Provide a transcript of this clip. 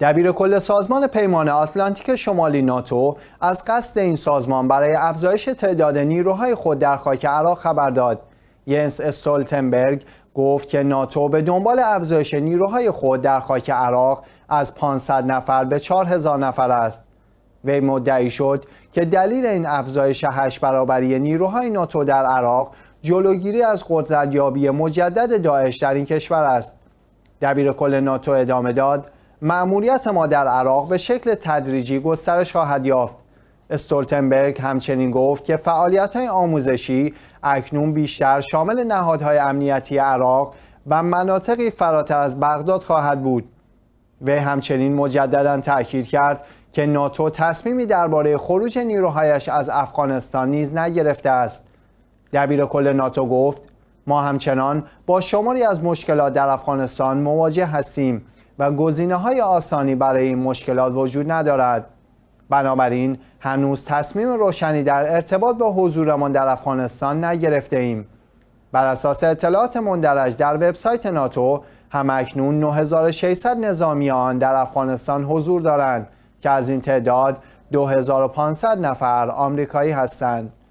دبیر کل سازمان پیمان آتلانتیک شمالی ناتو از قصد این سازمان برای افزایش تعداد نیروهای خود در خاک عراق خبر داد. ینس استولتنبرگ گفت که ناتو به دنبال افزایش نیروهای خود در خاک عراق از 500 نفر به 4000 نفر است. وی مدعی شد که دلیل این افزایش هشت برابری نیروهای ناتو در عراق جلوگیری از قدرتیابی مجدد داعش در این کشور است. دبیر کل ناتو ادامه داد معمولیت ما در عراق به شکل تدریجی گسترش خواهد یافت استولتنبرگ همچنین گفت که های آموزشی اکنون بیشتر شامل نهادهای امنیتی عراق و مناطقی فراتر از بغداد خواهد بود وی همچنین مجددا تأکید کرد که ناتو تصمیمی درباره خروج نیروهایش از افغانستان نیز نگرفته است دبیر کل ناتو گفت ما همچنان با شماری از مشکلات در افغانستان مواجه هستیم و گزینه های آسانی برای این مشکلات وجود ندارد بنابراین هنوز تصمیم روشنی در ارتباط با حضورمان در افغانستان نگرفته ایم بر اساس اطلاعات مندرج در وبسایت ناتو اکنون 9600 نظامیان در افغانستان حضور دارند که از این تعداد 2500 نفر آمریکایی هستند